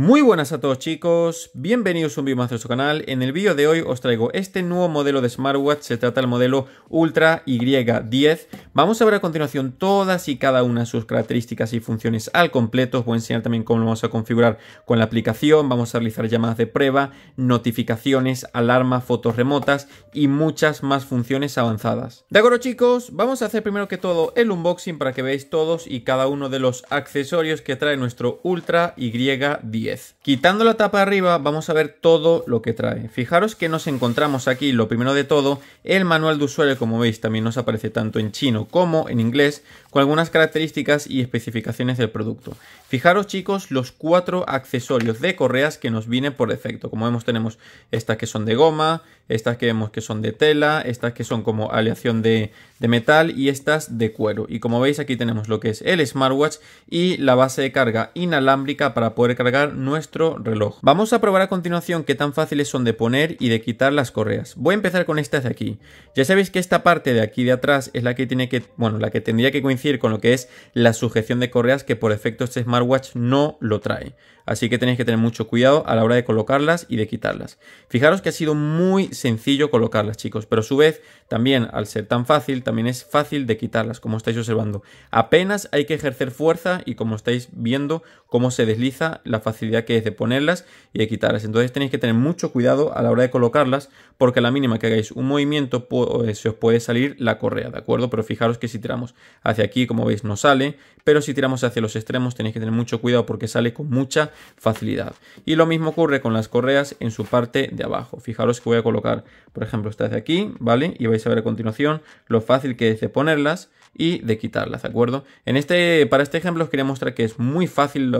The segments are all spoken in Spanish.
Muy buenas a todos chicos, bienvenidos un vídeo más a nuestro canal. En el vídeo de hoy os traigo este nuevo modelo de smartwatch, se trata del modelo Ultra Y10. Vamos a ver a continuación todas y cada una de sus características y funciones al completo. Os voy a enseñar también cómo lo vamos a configurar con la aplicación, vamos a realizar llamadas de prueba, notificaciones, alarma, fotos remotas y muchas más funciones avanzadas. De acuerdo chicos, vamos a hacer primero que todo el unboxing para que veáis todos y cada uno de los accesorios que trae nuestro Ultra Y10. Quitando la tapa de arriba vamos a ver todo lo que trae. Fijaros que nos encontramos aquí, lo primero de todo, el manual de usuario, como veis, también nos aparece tanto en chino como en inglés, con algunas características y especificaciones del producto. Fijaros chicos los cuatro accesorios de correas que nos vienen por defecto. Como vemos tenemos estas que son de goma, estas que vemos que son de tela, estas que son como aleación de, de metal y estas de cuero. Y como veis aquí tenemos lo que es el smartwatch y la base de carga inalámbrica para poder cargar nuestro reloj. Vamos a probar a continuación qué tan fáciles son de poner y de quitar las correas. Voy a empezar con esta de aquí. Ya sabéis que esta parte de aquí de atrás es la que tiene que, bueno, la que tendría que coincidir con lo que es la sujeción de correas que por efecto este smartwatch no lo trae. Así que tenéis que tener mucho cuidado a la hora de colocarlas y de quitarlas. Fijaros que ha sido muy sencillo colocarlas, chicos, pero a su vez también al ser tan fácil, también es fácil de quitarlas, como estáis observando. Apenas hay que ejercer fuerza y como estáis viendo cómo se desliza la facilidad facilidad que es de ponerlas y de quitarlas. Entonces tenéis que tener mucho cuidado a la hora de colocarlas porque a la mínima que hagáis un movimiento eh, se os puede salir la correa, ¿de acuerdo? Pero fijaros que si tiramos hacia aquí, como veis, no sale, pero si tiramos hacia los extremos tenéis que tener mucho cuidado porque sale con mucha facilidad. Y lo mismo ocurre con las correas en su parte de abajo. Fijaros que voy a colocar, por ejemplo, esta de aquí, ¿vale? Y vais a ver a continuación lo fácil que es de ponerlas y de quitarlas, ¿de acuerdo? En este, para este ejemplo os quería mostrar que es muy fácil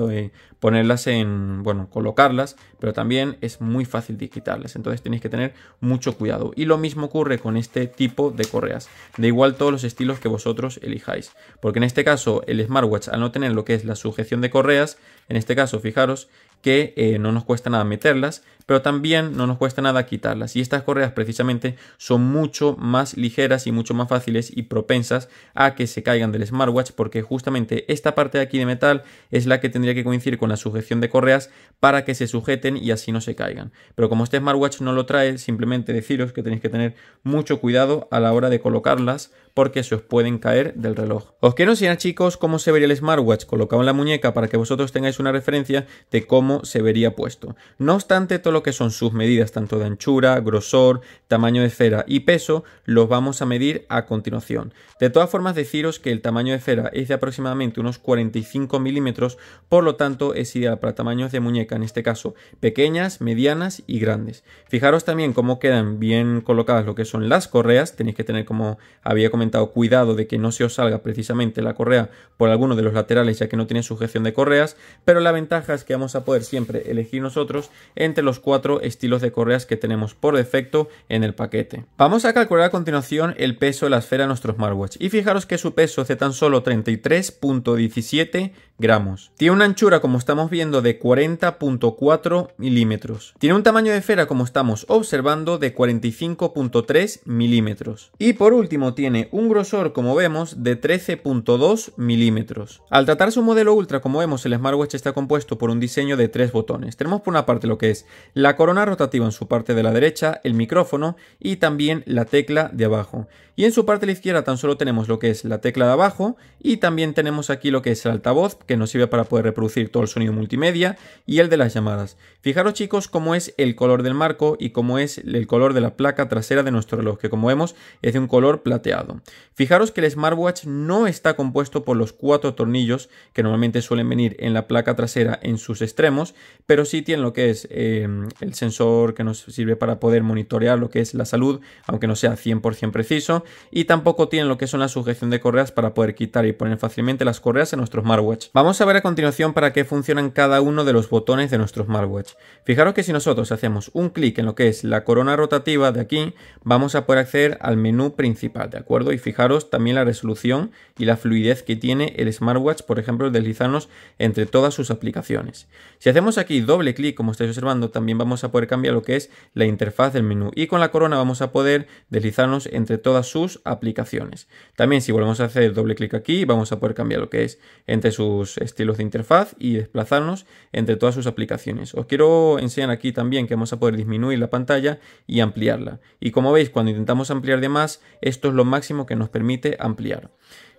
ponerlas en, bueno, colocarlas, pero también es muy fácil de quitarlas, entonces tenéis que tener mucho cuidado. Y lo mismo ocurre con este tipo de correas, de igual todos los estilos que vosotros elijáis, porque en este caso el smartwatch al no tener lo que es la sujeción de correas, en este caso fijaros, que eh, no nos cuesta nada meterlas, pero también no nos cuesta nada quitarlas. Y estas correas precisamente son mucho más ligeras y mucho más fáciles y propensas a que se caigan del smartwatch porque justamente esta parte de aquí de metal es la que tendría que coincidir con la sujeción de correas para que se sujeten y así no se caigan. Pero como este smartwatch no lo trae, simplemente deciros que tenéis que tener mucho cuidado a la hora de colocarlas porque se os pueden caer del reloj. Os quiero enseñar chicos cómo se vería el smartwatch colocado en la muñeca para que vosotros tengáis una referencia de cómo se vería puesto. No obstante, todo lo que son sus medidas, tanto de anchura, grosor, tamaño de esfera, y peso, los vamos a medir a continuación. De todas formas, deciros que el tamaño de esfera es de aproximadamente unos 45 milímetros, por lo tanto es ideal para tamaños de muñeca, en este caso pequeñas, medianas y grandes. Fijaros también cómo quedan bien colocadas lo que son las correas, tenéis que tener como había comentado o cuidado de que no se os salga precisamente la correa por alguno de los laterales ya que no tiene sujeción de correas, pero la ventaja es que vamos a poder siempre elegir nosotros entre los cuatro estilos de correas que tenemos por defecto en el paquete. Vamos a calcular a continuación el peso de la esfera de nuestro smartwatch y fijaros que su peso es de tan solo 33.17 gramos. Tiene una anchura como estamos viendo de 40.4 milímetros. Tiene un tamaño de esfera como estamos observando de 45.3 milímetros. Y por último tiene un grosor, como vemos, de 13.2 milímetros. Al tratar su modelo Ultra, como vemos, el smartwatch está compuesto por un diseño de tres botones. Tenemos por una parte lo que es la corona rotativa en su parte de la derecha, el micrófono y también la tecla de abajo. Y en su parte de la izquierda tan solo tenemos lo que es la tecla de abajo y también tenemos aquí lo que es el altavoz, que nos sirve para poder reproducir todo el sonido multimedia y el de las llamadas. Fijaros chicos cómo es el color del marco y cómo es el color de la placa trasera de nuestro reloj, que como vemos es de un color plateado. Fijaros que el smartwatch no está compuesto por los cuatro tornillos que normalmente suelen venir en la placa trasera en sus extremos, pero sí tiene lo que es em, el sensor que nos sirve para poder monitorear lo que es la salud, aunque no sea 100% preciso, y tampoco tiene lo que es la sujeción de correas para poder quitar y poner fácilmente las correas en nuestro smartwatch. Vamos a ver a continuación para qué funcionan cada uno de los botones de nuestro smartwatch. Fijaros que si nosotros hacemos un clic en lo que es la corona rotativa de aquí, vamos a poder acceder al menú principal, ¿de acuerdo? Y fijaros también la resolución y la fluidez que tiene el smartwatch, por ejemplo, deslizarnos entre todas sus aplicaciones. Si hacemos aquí doble clic, como estáis observando, también vamos a poder cambiar lo que es la interfaz del menú. Y con la corona vamos a poder deslizarnos entre todas sus aplicaciones. También si volvemos a hacer doble clic aquí, vamos a poder cambiar lo que es entre sus estilos de interfaz y desplazarnos entre todas sus aplicaciones. Os quiero enseñar aquí también que vamos a poder disminuir la pantalla y ampliarla. Y como veis, cuando intentamos ampliar de más, esto es lo máximo que nos permite ampliar.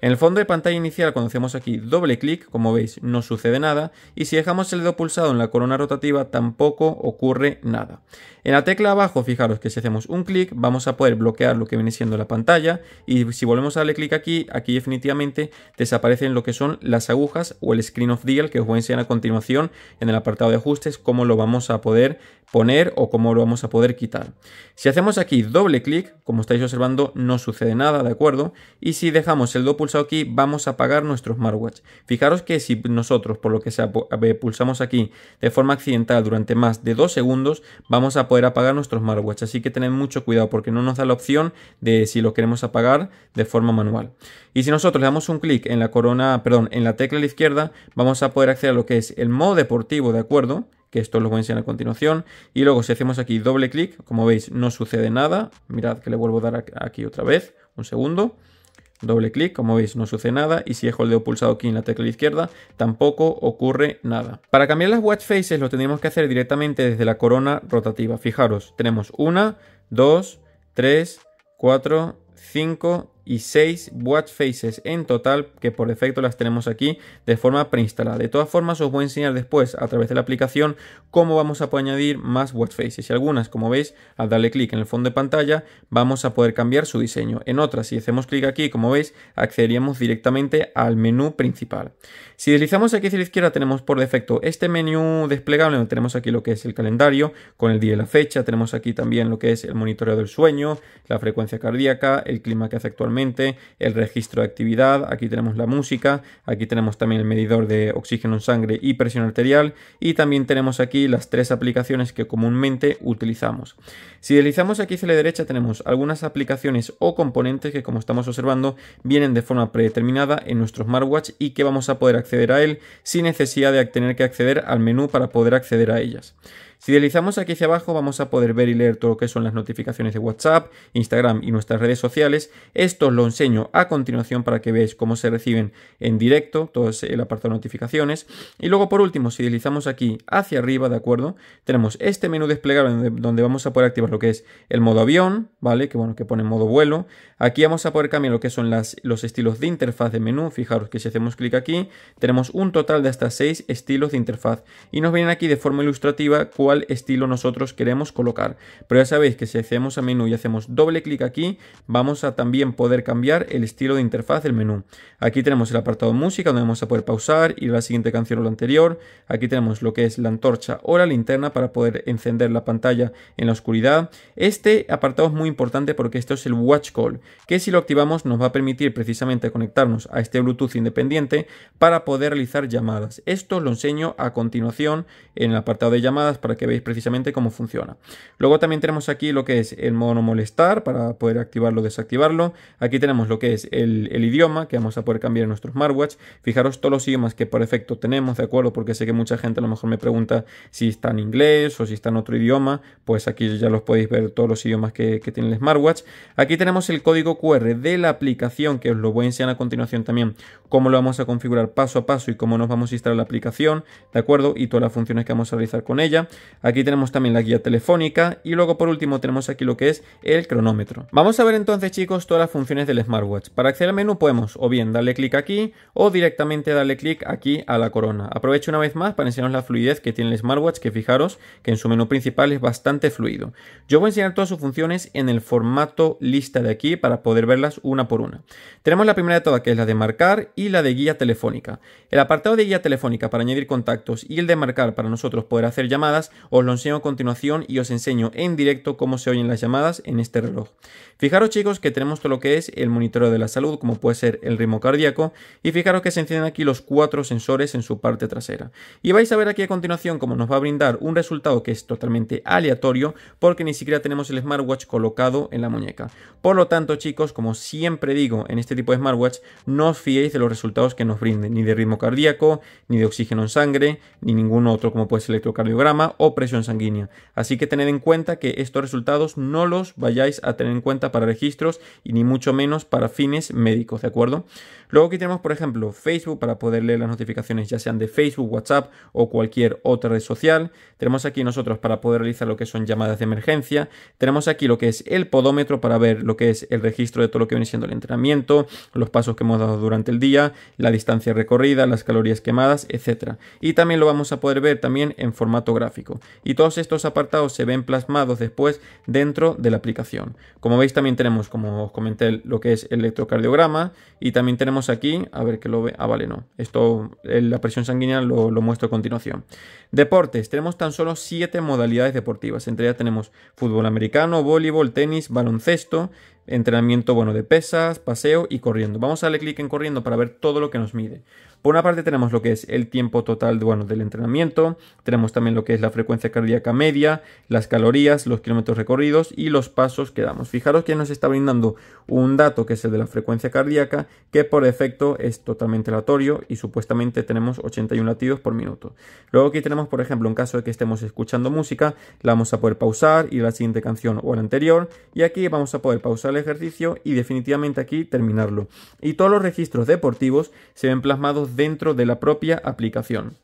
En el fondo de pantalla inicial cuando hacemos aquí doble clic, como veis no sucede nada y si dejamos el dedo pulsado en la corona rotativa tampoco ocurre nada. En la tecla abajo fijaros que si hacemos un clic vamos a poder bloquear lo que viene siendo la pantalla y si volvemos a darle clic aquí, aquí definitivamente desaparecen lo que son las agujas o el screen of deal que os voy a enseñar a continuación en el apartado de ajustes cómo lo vamos a poder poner o cómo lo vamos a poder quitar. Si hacemos aquí doble clic, como estáis observando no sucede nada, ¿de acuerdo? Y si dejamos el dedo pulsado aquí vamos a apagar nuestros smartwatch. Fijaros que si nosotros, por lo que sea, eh, pulsamos aquí de forma accidental durante más de dos segundos, vamos a poder apagar nuestros smartwatch. Así que tened mucho cuidado porque no nos da la opción de si lo queremos apagar de forma manual. Y si nosotros le damos un clic en la corona, perdón, en la tecla a la izquierda, vamos a poder acceder a lo que es el modo deportivo, ¿de acuerdo? que esto lo voy a enseñar a continuación. Y luego si hacemos aquí doble clic, como veis no sucede nada. Mirad que le vuelvo a dar aquí otra vez, un segundo. Doble clic, como veis no sucede nada y si dejo el dedo pulsado aquí en la tecla izquierda tampoco ocurre nada. Para cambiar las watch faces lo tendríamos que hacer directamente desde la corona rotativa. Fijaros, tenemos una, dos, tres, cuatro, cinco, y 6 Watch Faces en total, que por defecto las tenemos aquí de forma preinstalada. De todas formas, os voy a enseñar después a través de la aplicación cómo vamos a poder añadir más Watch Faces. Y algunas, como veis, al darle clic en el fondo de pantalla, vamos a poder cambiar su diseño. En otras, si hacemos clic aquí, como veis, accederíamos directamente al menú principal. Si deslizamos aquí hacia la izquierda, tenemos por defecto este menú desplegable, tenemos aquí lo que es el calendario, con el día y la fecha, tenemos aquí también lo que es el monitoreo del sueño, la frecuencia cardíaca, el clima que hace actualmente, el registro de actividad, aquí tenemos la música, aquí tenemos también el medidor de oxígeno en sangre y presión arterial y también tenemos aquí las tres aplicaciones que comúnmente utilizamos. Si deslizamos aquí hacia la derecha tenemos algunas aplicaciones o componentes que como estamos observando vienen de forma predeterminada en nuestro smartwatch y que vamos a poder acceder a él sin necesidad de tener que acceder al menú para poder acceder a ellas. Si deslizamos aquí hacia abajo vamos a poder ver y leer todo lo que son las notificaciones de WhatsApp, Instagram y nuestras redes sociales. Esto os lo enseño a continuación para que veáis cómo se reciben en directo, todo el apartado de notificaciones. Y luego por último, si deslizamos aquí hacia arriba, ¿de acuerdo? Tenemos este menú desplegable donde vamos a poder activar lo que es el modo avión, ¿vale? Que bueno, que pone modo vuelo. Aquí vamos a poder cambiar lo que son los estilos de interfaz de menú. Fijaros que si hacemos clic aquí, tenemos un total de hasta seis estilos de interfaz. Y nos vienen aquí de forma ilustrativa estilo nosotros queremos colocar. Pero ya sabéis que si hacemos a menú y hacemos doble clic aquí, vamos a también poder cambiar el estilo de interfaz del menú. Aquí tenemos el apartado música, donde vamos a poder pausar, y la siguiente canción o la anterior. Aquí tenemos lo que es la antorcha o la linterna para poder encender la pantalla en la oscuridad. Este apartado es muy importante porque esto es el watch call, que si lo activamos nos va a permitir precisamente conectarnos a este Bluetooth independiente para poder realizar llamadas. Esto lo enseño a continuación en el apartado de llamadas para que veis precisamente cómo funciona. Luego también tenemos aquí lo que es el modo no molestar para poder activarlo o desactivarlo. Aquí tenemos lo que es el, idioma que vamos a poder cambiar en nuestro smartwatch. Fijaros todos los idiomas que por efecto tenemos, ¿de acuerdo? Porque sé que mucha gente a lo mejor me pregunta si está en inglés o si está en otro idioma. Pues aquí ya los podéis ver todos los idiomas que, que tiene el smartwatch. Aquí tenemos el código QR de la aplicación que os lo voy a enseñar a continuación también cómo lo vamos a configurar paso a paso y cómo nos vamos a instalar la aplicación, ¿de acuerdo? Y todas las funciones que vamos a realizar con ella. Aquí tenemos también la guía telefónica y luego por último tenemos aquí lo que es el cronómetro. Vamos a ver entonces chicos todas las funciones del smartwatch. Para acceder al menú podemos o bien darle clic aquí o directamente darle clic aquí a la corona. Aprovecho una vez más para enseñaros la fluidez que tiene el smartwatch que fijaros que en su menú principal es bastante fluido. Yo voy a enseñar todas sus funciones en el formato lista de aquí para poder verlas una por una. Tenemos la primera de todas que es la de marcar y la de guía telefónica. El apartado de guía telefónica para añadir contactos y el de marcar para nosotros poder hacer llamadas os lo enseño a continuación y os enseño en directo cómo se oyen las llamadas en este reloj. Fijaros chicos que tenemos todo lo que es el monitoreo de la salud, como puede ser el ritmo cardíaco, y fijaros que se encienden aquí los cuatro sensores en su parte trasera. Y vais a ver aquí a continuación cómo nos va a brindar un resultado que es totalmente aleatorio, porque ni siquiera tenemos el smartwatch colocado en la muñeca. Por lo tanto chicos, como siempre digo en este tipo de smartwatch, no os fiéis de los resultados que nos brinden, ni de ritmo cardíaco, ni de oxígeno en sangre, ni ningún otro como puede ser electrocardiograma o presión sanguínea. Así que tened en cuenta que estos resultados no los vayáis a tener en cuenta para registros y ni mucho menos para fines médicos, ¿de acuerdo? Luego aquí tenemos, por ejemplo, Facebook para poder leer las notificaciones ya sean de Facebook, WhatsApp o cualquier otra red social. Tenemos aquí nosotros para poder realizar lo que son llamadas de emergencia. Tenemos aquí lo que es el podómetro para ver lo que es el registro de todo lo que viene siendo el entrenamiento, los pasos que hemos dado durante el día, la distancia recorrida, las calorías quemadas, etcétera Y también lo vamos a poder ver también en formato gráfico. Y todos estos apartados se ven plasmados después dentro de la aplicación. Como veis también tenemos, como os comenté, lo que es el electrocardiograma y también tenemos aquí, a ver que lo ve. Ah, vale, no. Esto, la presión sanguínea lo, lo muestro a continuación. Deportes. Tenemos tan solo 7 modalidades deportivas. Entre ellas tenemos fútbol americano, voleibol, tenis, baloncesto, entrenamiento bueno de pesas, paseo y corriendo. Vamos a darle clic en corriendo para ver todo lo que nos mide. Por una parte tenemos lo que es el tiempo total bueno, del entrenamiento, tenemos también lo que es la frecuencia cardíaca media, las calorías, los kilómetros recorridos y los pasos que damos. Fijaros que nos está brindando un dato que es el de la frecuencia cardíaca que por defecto es totalmente aleatorio y supuestamente tenemos 81 latidos por minuto. Luego aquí tenemos por ejemplo en caso de que estemos escuchando música la vamos a poder pausar, y la siguiente canción o a la anterior y aquí vamos a poder pausar ejercicio y definitivamente aquí terminarlo. Y todos los registros deportivos se ven plasmados dentro de la propia aplicación.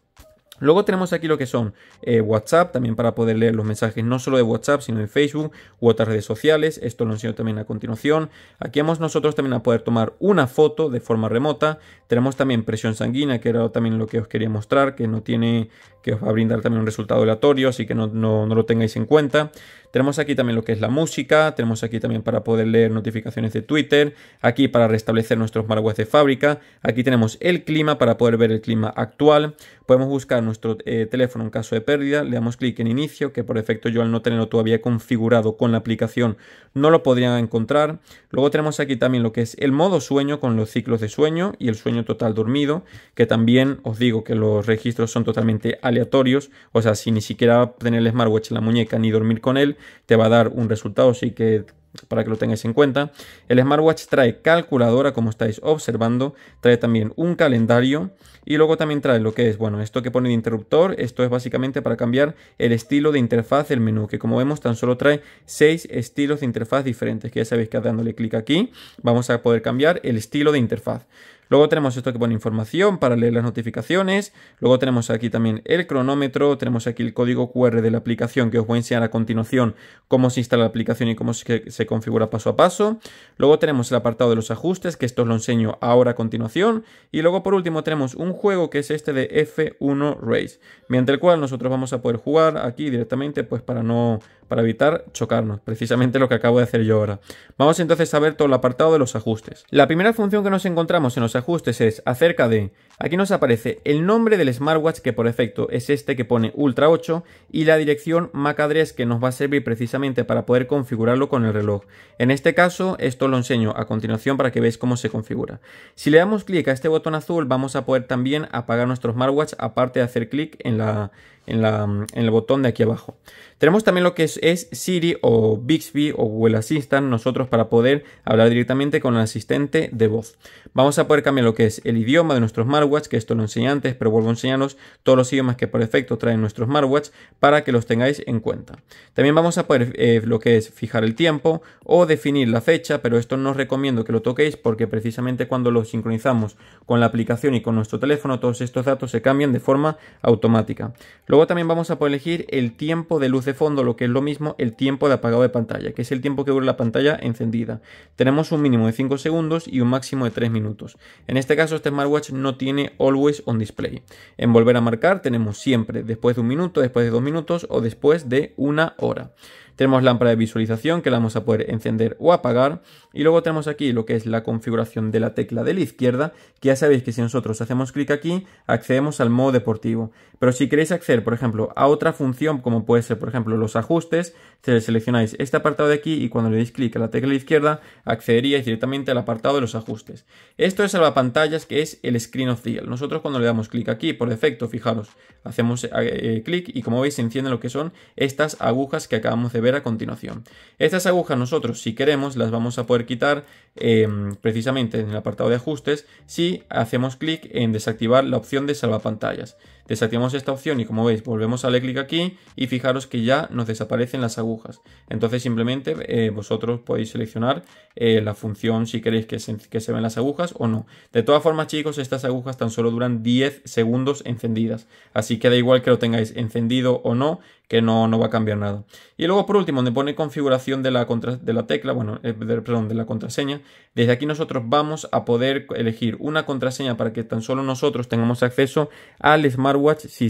Luego tenemos aquí lo que son eh, WhatsApp, también para poder leer los mensajes no solo de WhatsApp, sino en Facebook u otras redes sociales. Esto lo enseño también a continuación. Aquí vamos nosotros también a poder tomar una foto de forma remota. Tenemos también presión sanguínea, que era también lo que os quería mostrar, que no tiene que os va a brindar también un resultado aleatorio, así que no, lo tengáis en cuenta. Tenemos aquí también lo que es la música, tenemos aquí también para poder leer notificaciones de Twitter, aquí para restablecer nuestros malwares de fábrica, aquí tenemos el clima para poder ver el clima actual, podemos buscar nuestro eh, teléfono en caso de pérdida, le damos clic en inicio, que por defecto yo al no tenerlo todavía configurado con la aplicación no lo podría encontrar. Luego tenemos aquí también lo que es el modo sueño con los ciclos de sueño y el sueño total dormido, que también os digo que los registros son totalmente alineados, aleatorios, o sea, si ni siquiera tener el smartwatch en la muñeca ni dormir con él, te va a dar un resultado, así que para que lo tengáis en cuenta. El smartwatch trae calculadora, como estáis observando, trae también un calendario y luego también trae lo que es, bueno, esto que pone de interruptor, esto es básicamente para cambiar el estilo de interfaz del menú, que como vemos tan solo trae seis estilos de interfaz diferentes, que ya sabéis que dándole clic aquí vamos a poder cambiar el estilo de interfaz. Luego tenemos esto que pone información para leer las notificaciones. Luego tenemos aquí también el cronómetro. Tenemos aquí el código QR de la aplicación que os voy a enseñar a continuación cómo se instala la aplicación y cómo se, configura paso a paso. Luego tenemos el apartado de los ajustes, que esto os lo enseño ahora a continuación. Y luego por último tenemos un juego que es este de F1 Race, mediante el cual nosotros vamos a poder jugar aquí directamente pues para no para evitar chocarnos, precisamente lo que acabo de hacer yo ahora. Vamos entonces a ver todo el apartado de los ajustes. La primera función que nos encontramos en los ajustes es acerca de... Aquí nos aparece el nombre del smartwatch que por efecto es este que pone Ultra 8 y la dirección MAC address que nos va a servir precisamente para poder configurarlo con el reloj. En este caso esto lo enseño a continuación para que veáis cómo se configura. Si le damos clic a este botón azul vamos a poder también apagar nuestro smartwatch aparte de hacer clic en la Mm, en, el botón de aquí abajo. Tenemos también lo que es, Siri o Bixby o Google Assistant nosotros para poder hablar directamente con el asistente de voz. Vamos a poder cambiar lo que es el idioma de nuestros smartwatch, que esto lo enseñé antes, pero vuelvo a enseñaros todos los idiomas que por defecto traen nuestros smartwatch para que los tengáis en cuenta. También vamos a poder eh, lo que es fijar el tiempo o definir la fecha, pero esto no os recomiendo que lo toquéis porque precisamente cuando lo sincronizamos con la aplicación y con nuestro teléfono todos estos datos se cambian de forma automática. Luego también vamos a poder elegir el tiempo de luz de fondo, lo que es lo mismo el tiempo de apagado de pantalla, que es el tiempo que dura la pantalla encendida. Tenemos un mínimo de 5 segundos y un máximo de 3 minutos. En este caso este smartwatch no tiene always on display. En volver a marcar tenemos siempre después de un minuto, después de dos minutos o después de una hora. Tenemos lámpara de visualización que la vamos a poder encender o apagar. Y luego tenemos aquí lo que es la configuración de la tecla de la izquierda, que ya sabéis que si nosotros hacemos clic aquí, accedemos al modo deportivo. Pero si queréis acceder, por ejemplo, a otra función, como puede ser, por ejemplo, los ajustes, seleccionáis este apartado de aquí y cuando le deis clic a la tecla de izquierda, accederíais directamente al apartado de los ajustes. Esto es salvapantallas, que es el Screen of Deal. Nosotros cuando le damos clic aquí, por defecto, fijaros, hacemos eh, eh, clic y como veis se encienden lo que son estas agujas que acabamos de ver a continuación. Estas agujas nosotros, si queremos, las vamos a poder quitar em, precisamente en el apartado de ajustes si hacemos clic en desactivar la opción de salvapantallas. Desactivamos esta opción y como veis volvemos a darle clic aquí y fijaros que ya nos desaparecen las agujas. Entonces simplemente eh, vosotros podéis seleccionar eh, la función si queréis que se, ven las agujas o no. De todas formas chicos, estas agujas tan solo duran 10 segundos encendidas. Así que da igual que lo tengáis encendido o no, que no, no va a cambiar nada. Y luego por último, donde pone configuración de la, de la tecla, bueno, eh, perdón, de la contraseña, desde aquí nosotros vamos a poder elegir una contraseña para que tan solo nosotros tengamos acceso al Smart watch si,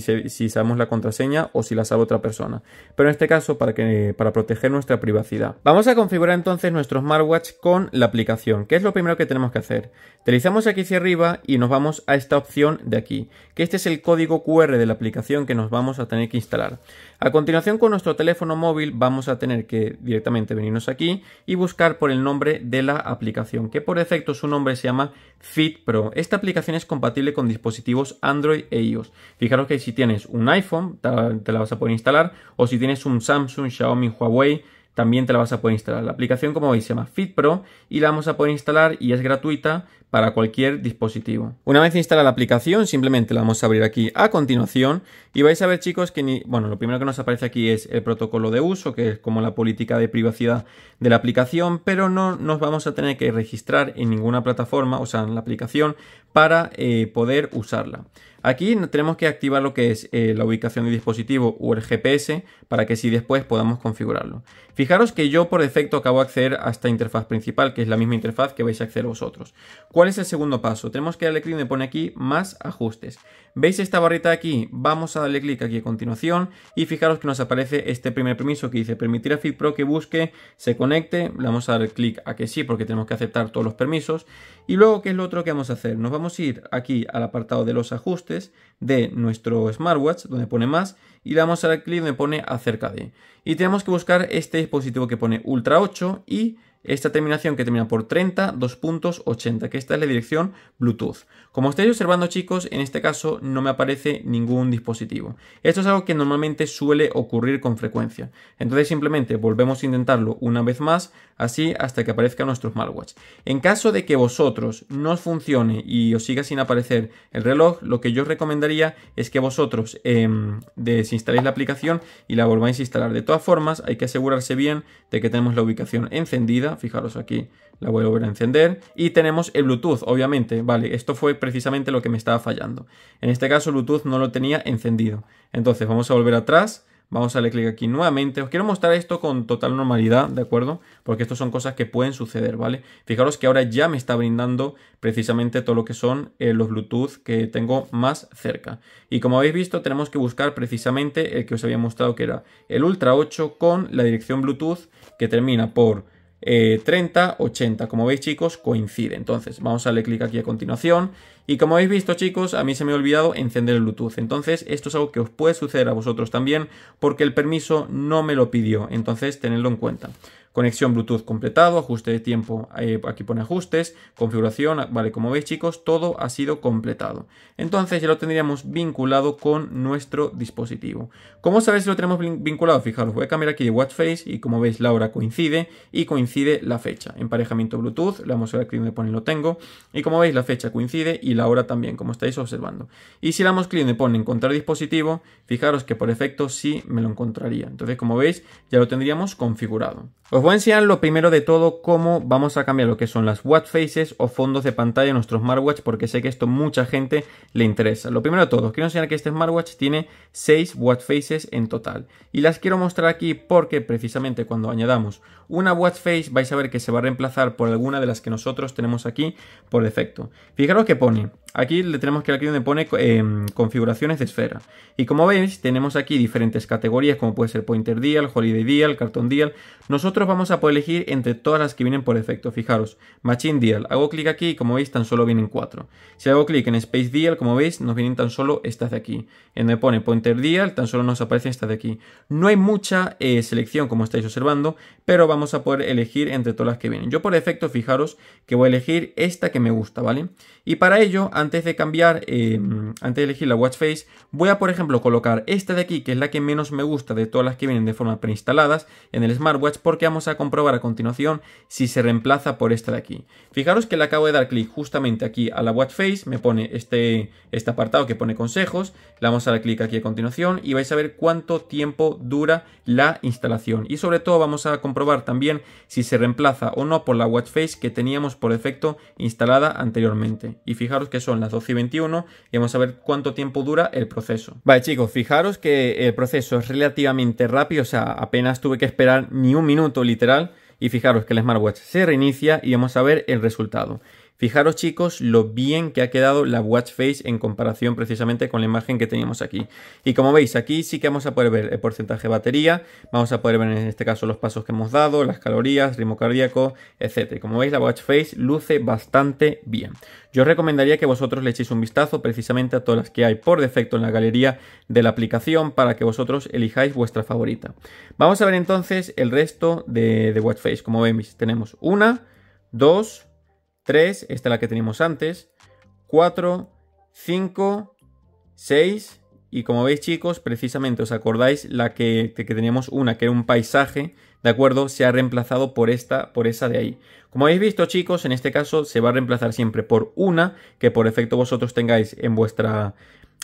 sabemos la contraseña o si la sabe otra persona. Pero en este caso para, que, para proteger nuestra privacidad. Vamos a configurar entonces nuestro smartwatch con la aplicación. Que es lo primero que tenemos que hacer? utilizamos aquí hacia arriba y nos vamos a esta opción de aquí. Que este es el código QR de la aplicación que nos vamos a tener que instalar. A continuación con nuestro teléfono móvil vamos a tener que directamente venirnos aquí y buscar por el nombre de la aplicación. Que por defecto su nombre se llama Fit Pro. Esta aplicación es compatible con dispositivos Android e iOS. Fijaros que si tienes un iPhone, te la vas a poder instalar, o si tienes un Samsung, Xiaomi, Huawei, también te la vas a poder instalar. La aplicación, como veis, se llama Pro y la vamos a poder instalar y es gratuita para cualquier dispositivo. Una vez instalada la aplicación, simplemente la vamos a abrir aquí a continuación y vais a ver, chicos, que bueno, lo primero que nos aparece aquí es el protocolo de uso, que es como la política de privacidad de la aplicación, pero no nos vamos a tener que registrar en ninguna plataforma, o sea, en la aplicación, para eh, poder usarla. Aquí tenemos que activar lo que es eh, la ubicación del dispositivo o el GPS para que si después podamos configurarlo. Fijaros que yo por defecto acabo de acceder a esta interfaz principal, que es la misma interfaz que vais a acceder vosotros. ¿Cuál es el segundo paso? Tenemos que darle clic donde pone aquí más ajustes. ¿Veis esta barrita aquí? Vamos a darle clic aquí a continuación y fijaros que nos aparece este primer permiso que dice permitir a FitPro que busque, se conecte. vamos a dar clic a que sí porque tenemos que aceptar todos los permisos. Y luego, ¿qué es lo otro que vamos a hacer? Nos vamos a ir aquí al apartado de los ajustes de nuestro smartwatch donde pone más y le damos al clic donde pone acerca de. Y tenemos que buscar este dispositivo que pone Ultra 8 y esta terminación que termina por 30, 2.80, que esta es la dirección Bluetooth. Como estáis observando chicos, en este caso no me aparece ningún dispositivo. Esto es algo que normalmente suele ocurrir con frecuencia. Entonces simplemente volvemos a intentarlo una vez más, así hasta que aparezca nuestro smartwatch. En caso de que vosotros no os funcione y os siga sin aparecer el reloj, lo que yo os recomendaría es que vosotros em, desinstaléis la aplicación y la volváis a instalar. De todas formas, hay que asegurarse bien de que tenemos la ubicación encendida. Fijaros aquí, la voy a volver a encender y tenemos el Bluetooth, obviamente, vale, esto fue precisamente lo que me estaba fallando. En este caso Bluetooth no lo tenía encendido. Entonces vamos a volver atrás, vamos a darle clic aquí nuevamente. Os quiero mostrar esto con total normalidad, ¿de acuerdo? Porque esto son cosas que pueden suceder, ¿vale? Fijaros que ahora ya me está brindando precisamente todo lo que son eh, los Bluetooth que tengo más cerca. Y como habéis visto, tenemos que buscar precisamente el que os había mostrado que era el Ultra 8 con la dirección Bluetooth que termina por 30, eh, 80. Como veis, chicos, coincide. Entonces, vamos a darle clic aquí a continuación. Y como habéis visto, chicos, a mí se me ha olvidado encender el Bluetooth. Entonces, esto es algo que os puede suceder a vosotros también porque el permiso no me lo pidió. Entonces, tenedlo en cuenta. Conexión Bluetooth completado, ajuste de tiempo, eh, aquí pone ajustes, configuración, vale, como veis chicos, todo ha sido completado. Entonces ya lo tendríamos vinculado con nuestro dispositivo. ¿Cómo saber si lo tenemos vinculado? Fijaros, voy a cambiar aquí de watch face y como veis la hora coincide y coincide la fecha. Emparejamiento Bluetooth, le damos clic donde pone lo tengo y como veis la fecha coincide y la hora también, como estáis observando. Y si le damos clic donde pone encontrar dispositivo, fijaros que por efecto sí me lo encontraría. Entonces como veis ya lo tendríamos configurado. Os pues voy a enseñar lo primero de todo cómo vamos a cambiar lo que son las watch faces o fondos de pantalla en nuestro smartwatch porque sé que esto mucha gente le interesa. Lo primero de todo, quiero enseñar que este smartwatch tiene 6 watch faces en total y las quiero mostrar aquí porque precisamente cuando añadamos una watch face vais a ver que se va a reemplazar por alguna de las que nosotros tenemos aquí por defecto. Fijaros que pone Aquí le tenemos que aquí donde pone em, configuraciones de esfera. Y como veis, tenemos aquí diferentes categorías, como puede ser Pointer Dial, Holiday Dial, Cartón Dial. Nosotros vamos a poder elegir entre todas las que vienen por defecto. Fijaros, Machine Dial. Hago clic aquí y como veis, tan solo vienen cuatro. Si hago clic en Space Dial, como veis, nos vienen tan solo estas de aquí. En donde pone Pointer Dial, tan solo nos aparecen estas de aquí. No hay mucha eh, selección, como estáis observando, pero vamos a poder elegir entre todas las que vienen. Yo por defecto, fijaros que voy a elegir esta que me gusta, ¿vale? Y para ello, antes antes de cambiar, eh, antes de elegir la watch face, voy a por ejemplo colocar esta de aquí, que es la que menos me gusta de todas las que vienen de forma preinstaladas en el smartwatch, porque vamos a comprobar a continuación si se reemplaza por esta de aquí. Fijaros que le acabo de dar clic justamente aquí a la watch face, me pone este, este apartado que pone consejos, le vamos a dar clic aquí a continuación y vais a ver cuánto tiempo dura la instalación. Y sobre todo vamos a comprobar también si se reemplaza o no por la watch face que teníamos por defecto instalada anteriormente. Y fijaros que son las 12 y 21 y vamos a ver cuánto tiempo dura el proceso. Vale chicos, fijaros que el proceso es relativamente rápido, o sea, apenas tuve que esperar ni un minuto literal y fijaros que el smartwatch se reinicia y vamos a ver el resultado. Fijaros chicos lo bien que ha quedado la watch face en comparación precisamente con la imagen que teníamos aquí. Y como veis aquí sí que vamos a poder ver el porcentaje de batería, vamos a poder ver en este caso los pasos que hemos dado, las calorías, ritmo cardíaco, etc. Como veis la watch face luce bastante bien. Yo recomendaría que vosotros le echéis un vistazo precisamente a todas las que hay por defecto en la galería de la aplicación para que vosotros elijáis vuestra favorita. Vamos a ver entonces el resto de, de watch face. Como veis tenemos una, dos, 3, esta es la que teníamos antes, 4, 5, 6 y como veis chicos, precisamente os acordáis la que, teníamos una, que era un paisaje, ¿de acuerdo? Se ha reemplazado por esta, por esa de ahí. Como habéis visto chicos, en este caso se va a reemplazar siempre por una que por efecto vosotros tengáis en vuestra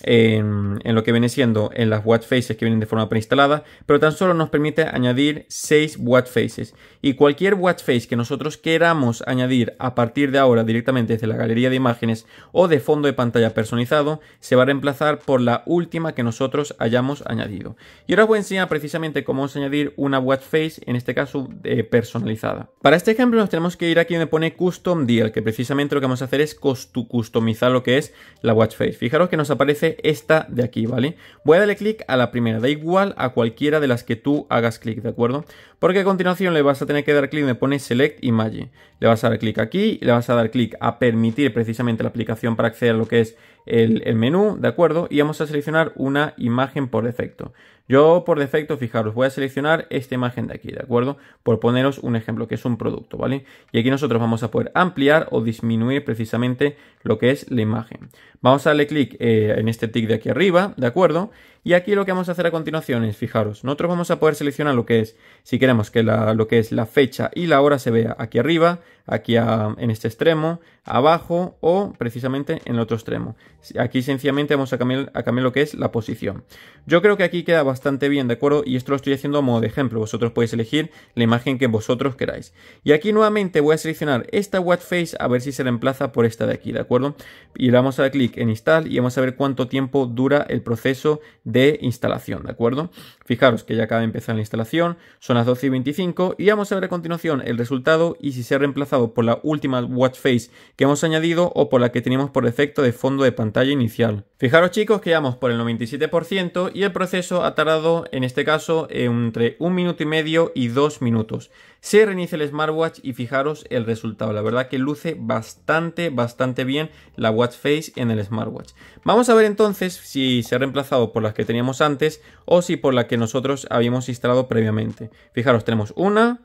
en, lo que viene siendo en las watch Faces que vienen de forma preinstalada, pero tan solo nos permite añadir 6 watch Faces. Y cualquier watch Face que nosotros queramos añadir a partir de ahora directamente desde la galería de imágenes o de fondo de pantalla personalizado, se va a reemplazar por la última que nosotros hayamos añadido. Y ahora os voy a enseñar precisamente cómo vamos a añadir una watch Face, en este caso eh, personalizada. Para este ejemplo nos tenemos que ir aquí donde pone Custom Deal, que precisamente lo que vamos a hacer es customizar lo que es la Watch Face. Fijaros que nos aparece esta de aquí, ¿vale? Voy a darle clic a la primera, da igual a cualquiera de las que tú hagas clic, ¿de acuerdo? Porque a continuación le vas a tener que dar clic, me pone Select Image. Le vas a dar clic aquí, le vas a dar clic a permitir precisamente la aplicación para acceder a lo que es el, el menú, ¿de acuerdo? Y vamos a seleccionar una imagen por defecto. Yo por defecto, fijaros, voy a seleccionar esta imagen de aquí, ¿de acuerdo? Por poneros un ejemplo, que es un producto, ¿vale? Y aquí nosotros vamos a poder ampliar o disminuir precisamente lo que es la imagen. Vamos a darle clic eh, en este tick de aquí arriba, ¿de acuerdo? Y aquí lo que vamos a hacer a continuación es, fijaros, nosotros vamos a poder seleccionar lo que es, si queremos que lo que es la fecha y la hora se vea aquí arriba, aquí en este extremo, abajo o precisamente en el otro extremo. Aquí sencillamente vamos a cambiar, a lo que es la posición. Yo creo que aquí queda bastante bien, ¿de acuerdo? Y esto lo estoy haciendo a modo de ejemplo. Vosotros podéis elegir la imagen que vosotros queráis. Y aquí nuevamente voy a seleccionar esta watch face a ver si se reemplaza por esta de aquí, ¿de acuerdo? Y le vamos a dar clic en install y vamos a ver cuánto tiempo dura el proceso de instalación, ¿de acuerdo? Fijaros que ya acaba de empezar la instalación, son las 12 y 25 y vamos a ver a continuación el resultado y si se ha reemplazado por la última watch face que hemos añadido o por la que teníamos por defecto de fondo de pantalla inicial. Fijaros chicos que vamos por el 97% y el proceso ha tardado en este caso entre un minuto y medio y dos minutos. Se reinicia el smartwatch y fijaros el resultado. La verdad que luce bastante, bastante bien la watch face en el smartwatch. Vamos a ver entonces si se ha reemplazado por las que teníamos antes o si por la que nosotros habíamos instalado previamente. Fijaros, tenemos una,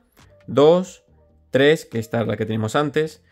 dos, tres, que esta es la que teníamos antes,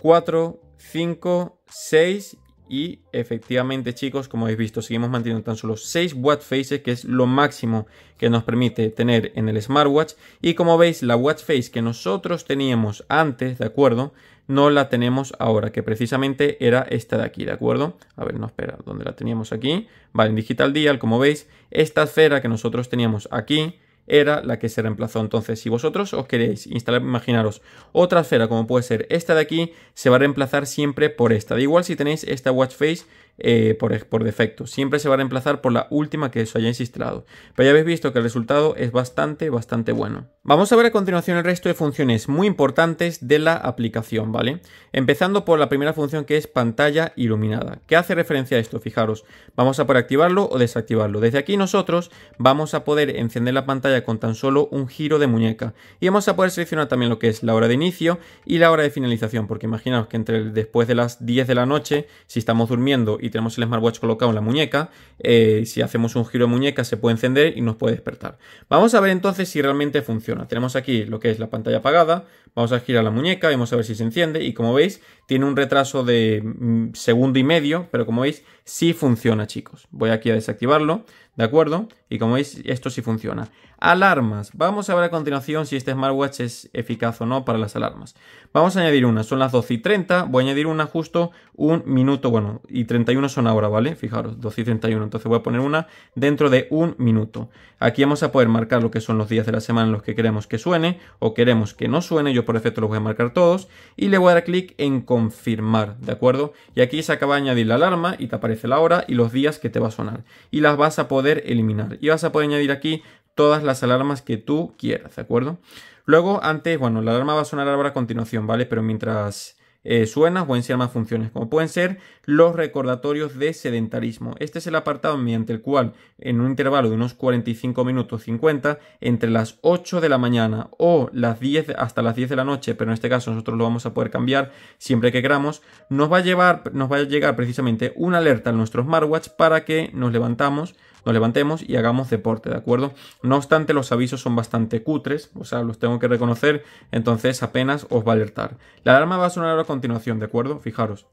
cuatro cinco seis y efectivamente chicos, como habéis visto, seguimos manteniendo tan solo 6 watch faces, que es lo máximo que nos permite tener en el smartwatch. Y como veis, la watch face que nosotros teníamos antes, ¿de acuerdo? No la tenemos ahora, que precisamente era esta de aquí, ¿de acuerdo? A ver, no, espera, ¿dónde la teníamos aquí? Vale, en Digital Dial, como veis, esta esfera que nosotros teníamos aquí, era la que se reemplazó. Entonces, si vosotros os queréis instalar, imaginaros, otra esfera como puede ser esta de aquí, se va a reemplazar siempre por esta. Da igual si tenéis esta watch face eh, por, defecto. Siempre se va a reemplazar por la última que eso haya instalado. Pero ya habéis visto que el resultado es bastante, bastante bueno. Vamos a ver a continuación el resto de funciones muy importantes de la aplicación, ¿vale? Empezando por la primera función que es pantalla iluminada. ¿Qué hace referencia a esto? Fijaros, vamos a poder activarlo o desactivarlo. Desde aquí nosotros vamos a poder encender la pantalla con tan solo un giro de muñeca. Y vamos a poder seleccionar también lo que es la hora de inicio y la hora de finalización, porque imaginaos que entre después de las 10 de la noche, si estamos durmiendo y tenemos el smartwatch colocado en la muñeca, eh, si hacemos un giro de muñeca se puede encender y nos puede despertar. Vamos a ver entonces si realmente funciona. Tenemos aquí lo que es la pantalla apagada, vamos a girar la muñeca, vamos a ver si se enciende y como veis tiene un retraso de mm, segundo y medio, pero como veis sí funciona chicos. Voy aquí a desactivarlo, ¿de acuerdo? Y como veis esto sí funciona. Alarmas. Vamos a ver a continuación si este smartwatch es eficaz o no para las alarmas. Vamos a añadir una, son las 12 y 30, voy a añadir una justo un minuto, bueno, y 31 son ahora, ¿vale? Fijaros, 12 y 31, entonces voy a poner una dentro de un minuto. Aquí vamos a poder marcar lo que son los días de la semana en los que queremos que suene o queremos que no suene, yo por defecto los voy a marcar todos, y le voy a dar clic en confirmar, ¿de acuerdo? Y aquí se acaba de añadir la alarma y te aparece la hora y los días que te va a sonar, y las vas a poder eliminar, y vas a poder añadir aquí todas las alarmas que tú quieras, ¿de acuerdo? Luego, antes, bueno, la alarma va a sonar ahora a continuación, ¿vale? Pero mientras eh, suena, pueden ser más funciones, como pueden ser los recordatorios de sedentarismo. Este es el apartado mediante el cual, en un intervalo de unos 45 minutos 50, entre las 8 de la mañana o las 10 hasta las 10 de la noche, pero en este caso nosotros lo vamos a poder cambiar siempre que queramos, nos va a llevar, nos va a llegar precisamente una alerta a nuestro smartwatch para que nos levantamos nos levantemos y hagamos deporte, ¿de acuerdo? No obstante, los avisos son bastante cutres, o sea, los tengo que reconocer, entonces apenas os va a alertar. La alarma va a sonar a continuación, ¿de acuerdo? Fijaros.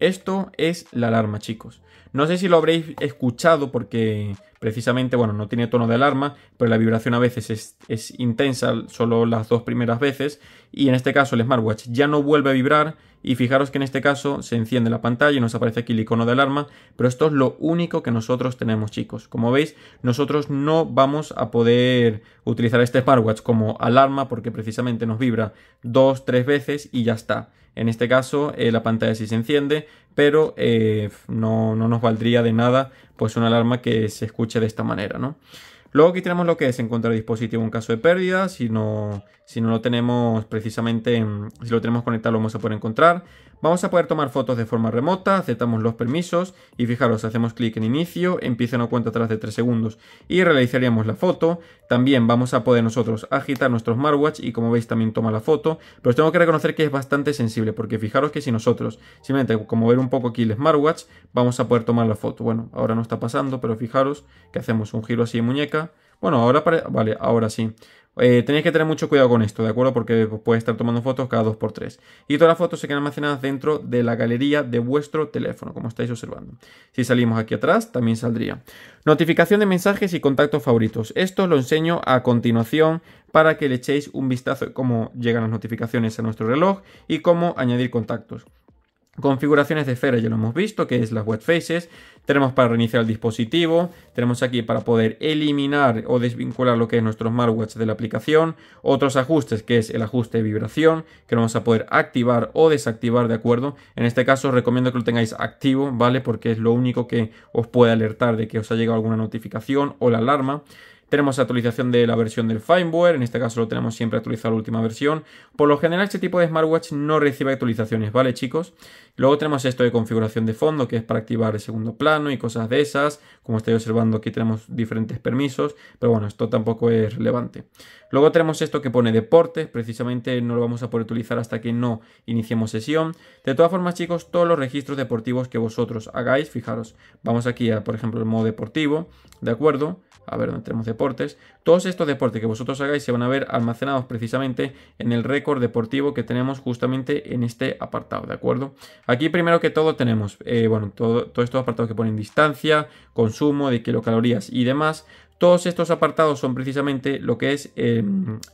Esto es la alarma, chicos. No sé si lo habréis escuchado porque precisamente, bueno, no tiene tono de alarma, pero la vibración a veces es, intensa solo las dos primeras veces y en este caso el smartwatch ya no vuelve a vibrar y fijaros que en este caso se enciende la pantalla y nos aparece aquí el icono de alarma, pero esto es lo único que nosotros tenemos chicos. Como veis, nosotros no vamos a poder utilizar este smartwatch como alarma porque precisamente nos vibra dos, tres veces y ya está. En este caso, eh, la pantalla sí se enciende, pero eh, no, nos valdría de nada pues una alarma que se escuche de esta manera, Luego aquí tenemos lo que es encontrar dispositivo en caso de pérdida, si no, si no lo tenemos precisamente, si lo tenemos conectado lo vamos a poder encontrar, Vamos a poder tomar fotos de forma remota, aceptamos los permisos y fijaros, hacemos clic en inicio, empieza una cuenta atrás de 3 segundos y realizaríamos la foto. También vamos a poder nosotros agitar nuestro smartwatch y como veis también toma la foto, pero tengo que reconocer que es bastante sensible porque fijaros que si nosotros simplemente como ver un poco aquí el smartwatch vamos a poder tomar la foto. Bueno, ahora no está pasando, pero fijaros que hacemos un giro así de muñeca. Bueno, ahora vale, ahora sí. Eh, tenéis que tener mucho cuidado con esto, ¿de acuerdo? Porque puede estar tomando fotos cada 2x3. Y todas las fotos se quedan almacenadas dentro de la galería de vuestro teléfono, como estáis observando. Si salimos aquí atrás, también saldría. Notificación de mensajes y contactos favoritos. Esto lo enseño a continuación para que le echéis un vistazo de cómo llegan las notificaciones a nuestro reloj y cómo añadir contactos. Configuraciones de esfera ya lo hemos visto, que es las web faces. Tenemos para reiniciar el dispositivo. Tenemos aquí para poder eliminar o desvincular lo que es nuestro smartwatch de la aplicación. Otros ajustes, que es el ajuste de vibración, que vamos a poder activar o desactivar, ¿de acuerdo? En este caso os recomiendo que lo tengáis activo, ¿vale? Porque es lo único que os puede alertar de que os ha llegado alguna notificación o la alarma. Tenemos actualización de la versión del firmware, en este caso lo tenemos siempre actualizado la última versión. Por lo general este tipo de smartwatch no recibe actualizaciones, ¿vale chicos? Luego tenemos esto de configuración de fondo, que es para activar el segundo plano y cosas de esas. Como estáis observando aquí tenemos diferentes permisos, pero bueno, esto tampoco es relevante. Luego tenemos esto que pone deportes, precisamente no lo vamos a poder utilizar hasta que no iniciemos sesión. De todas formas chicos, todos los registros deportivos que vosotros hagáis, fijaros, vamos aquí a por ejemplo el modo deportivo, ¿de acuerdo? A ver, donde tenemos deportes todos estos deportes que vosotros hagáis se van a ver almacenados precisamente en el récord deportivo que tenemos justamente en este apartado, ¿de acuerdo? Aquí primero que todo tenemos, eh, bueno, todos estos apartados que ponen distancia, consumo de kilocalorías y demás. Todos estos apartados son precisamente lo que es eh,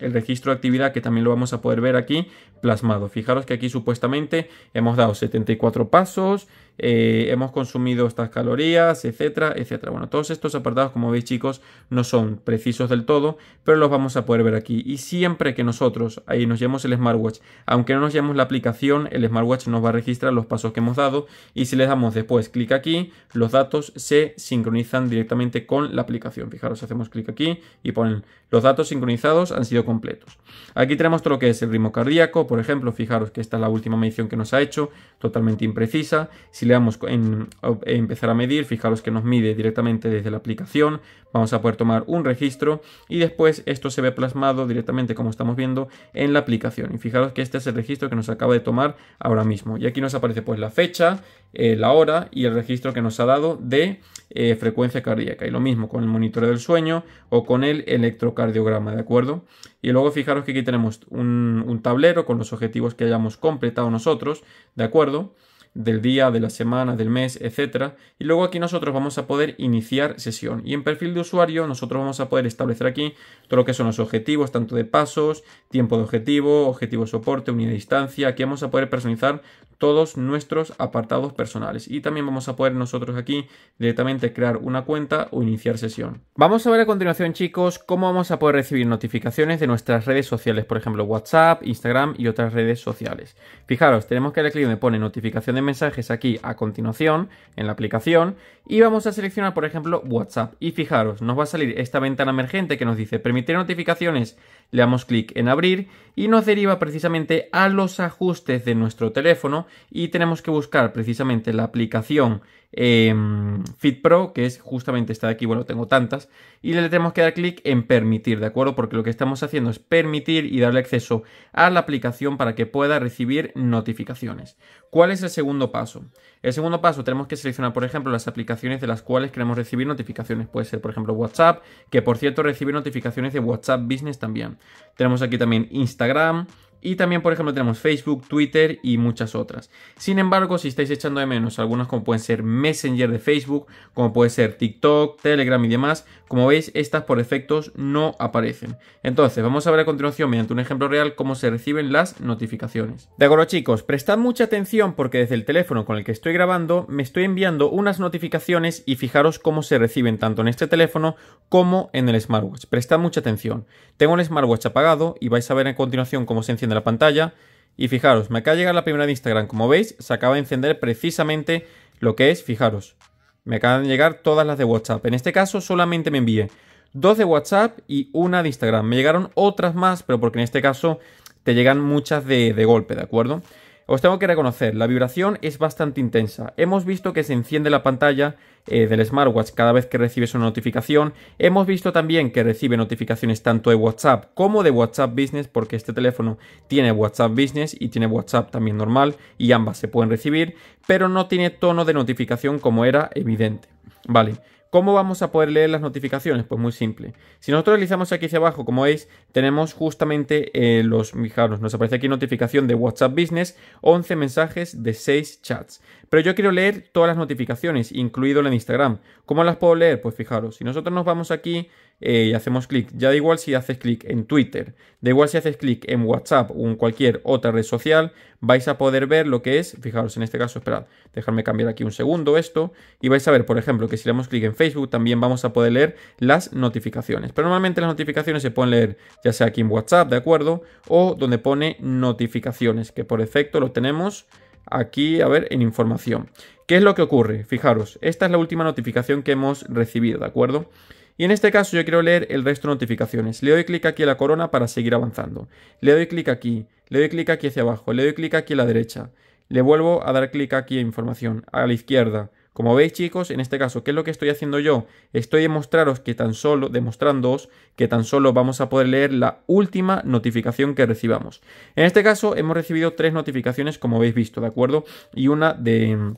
el registro de actividad que también lo vamos a poder ver aquí plasmado. Fijaros que aquí supuestamente hemos dado 74 pasos, eh, hemos consumido estas calorías, etcétera, etcétera. Bueno, todos estos apartados, como veis chicos, no son precisos del todo, pero los vamos a poder ver aquí. Y siempre que nosotros ahí nos llevemos el smartwatch, aunque no nos llevemos la aplicación, el smartwatch nos va a registrar los pasos que hemos dado y si le damos después clic aquí, los datos se sincronizan directamente con la aplicación. Fijaros, hacemos clic aquí y ponen los datos sincronizados han sido completos. Aquí tenemos todo lo que es el ritmo cardíaco, por ejemplo, fijaros que esta es la última medición que nos ha hecho, totalmente imprecisa. Si le damos en, empezar a medir, fijaros que nos mide directamente desde la aplicación, vamos a poder tomar un registro y después esto se ve plasmado directamente como estamos viendo en la aplicación. Y fijaros que este es el registro que nos acaba de tomar ahora mismo. Y aquí nos aparece pues la fecha, eh, la hora y el registro que nos ha dado de eh, frecuencia cardíaca. Y lo mismo con el monitor del sueño o con el electrocardiograma, ¿de acuerdo? Y luego fijaros que aquí tenemos un tablero con los objetivos que hayamos completado nosotros, ¿de acuerdo? del día, de la semana, del mes, etcétera, Y luego aquí nosotros vamos a poder iniciar sesión. Y en perfil de usuario nosotros vamos a poder establecer aquí todo lo que son los objetivos, tanto de pasos, tiempo de objetivo, objetivo soporte, unidad de distancia. Aquí vamos a poder personalizar todos nuestros apartados personales. Y también vamos a poder nosotros aquí directamente crear una cuenta o iniciar sesión. Vamos a ver a continuación chicos cómo vamos a poder recibir notificaciones de nuestras redes sociales, por ejemplo WhatsApp, Instagram y otras redes sociales. Fijaros, tenemos que darle clic donde pone notificación de mensajes aquí a continuación en la aplicación y vamos a seleccionar por ejemplo WhatsApp y fijaros nos va a salir esta ventana emergente que nos dice permitir notificaciones, le damos clic en abrir y nos deriva precisamente a los ajustes de nuestro teléfono y tenemos que buscar precisamente la aplicación Em, Fit Pro, que es justamente esta de aquí, bueno, tengo tantas, y le tenemos que dar clic en permitir, ¿de acuerdo? Porque lo que estamos haciendo es permitir y darle acceso a la aplicación para que pueda recibir notificaciones. ¿Cuál es el segundo paso? El segundo paso tenemos que seleccionar, por ejemplo, las aplicaciones de las cuales queremos recibir notificaciones. Puede ser, por ejemplo, WhatsApp, que por cierto recibe notificaciones de WhatsApp Business también. Tenemos aquí también Instagram, y también, por ejemplo, tenemos Facebook, Twitter y muchas otras. Sin embargo, si estáis echando de menos algunas como pueden ser Messenger de Facebook, como puede ser TikTok, Telegram y demás, como veis, estas por efectos no aparecen. Entonces, vamos a ver a continuación, mediante un ejemplo real, cómo se reciben las notificaciones. De acuerdo, chicos, prestad mucha atención porque desde el teléfono con el que estoy grabando me estoy enviando unas notificaciones y fijaros cómo se reciben tanto en este teléfono como en el smartwatch. Prestad mucha atención. Tengo el smartwatch apagado y vais a ver a continuación cómo se enciende la pantalla. Y fijaros, me acaba de llegar la primera de Instagram. Como veis, se acaba de encender precisamente lo que es, fijaros, me acaban de llegar todas las de WhatsApp. En este caso solamente me envié dos de WhatsApp y una de Instagram. Me llegaron otras más, pero porque en este caso te llegan muchas de, de golpe, ¿de acuerdo? Os tengo que reconocer, la vibración es bastante intensa. Hemos visto que se enciende la pantalla eh, del smartwatch cada vez que recibes una notificación. Hemos visto también que recibe notificaciones tanto de WhatsApp como de WhatsApp Business, porque este teléfono tiene WhatsApp Business y tiene WhatsApp también normal, y ambas se pueden recibir, pero no tiene tono de notificación como era evidente. Vale, ¿Cómo vamos a poder leer las notificaciones? Pues muy simple. Si nosotros realizamos aquí hacia abajo, como veis, tenemos justamente eh, los, fijaros, nos aparece aquí notificación de WhatsApp Business, 11 mensajes de 6 chats. Pero yo quiero leer todas las notificaciones, incluido la de Instagram. ¿Cómo las puedo leer? Pues fijaros, si nosotros nos vamos aquí eh, y hacemos clic, ya da igual si haces clic en Twitter, da igual si haces clic en WhatsApp o en cualquier otra red social, vais a poder ver lo que es, fijaros en este caso, esperad, dejarme cambiar aquí un segundo esto, y vais a ver, por ejemplo, que si le damos clic en Facebook también vamos a poder leer las notificaciones. Pero normalmente las notificaciones se pueden leer ya sea aquí en WhatsApp, ¿de acuerdo? O donde pone notificaciones, que por defecto lo tenemos aquí, a ver, en información. ¿Qué es lo que ocurre? Fijaros, esta es la última notificación que hemos recibido, ¿de acuerdo? Y en este caso yo quiero leer el resto de notificaciones. Le doy clic aquí a la corona para seguir avanzando. Le doy clic aquí, le doy clic aquí hacia abajo, le doy clic aquí a la derecha. Le vuelvo a dar clic aquí a información, a la izquierda, como veis chicos, en este caso, ¿qué es lo que estoy haciendo yo? Estoy demostraros que tan solo, demostrándoos que tan solo vamos a poder leer la última notificación que recibamos. En este caso hemos recibido tres notificaciones como habéis visto, ¿de acuerdo? Y una de...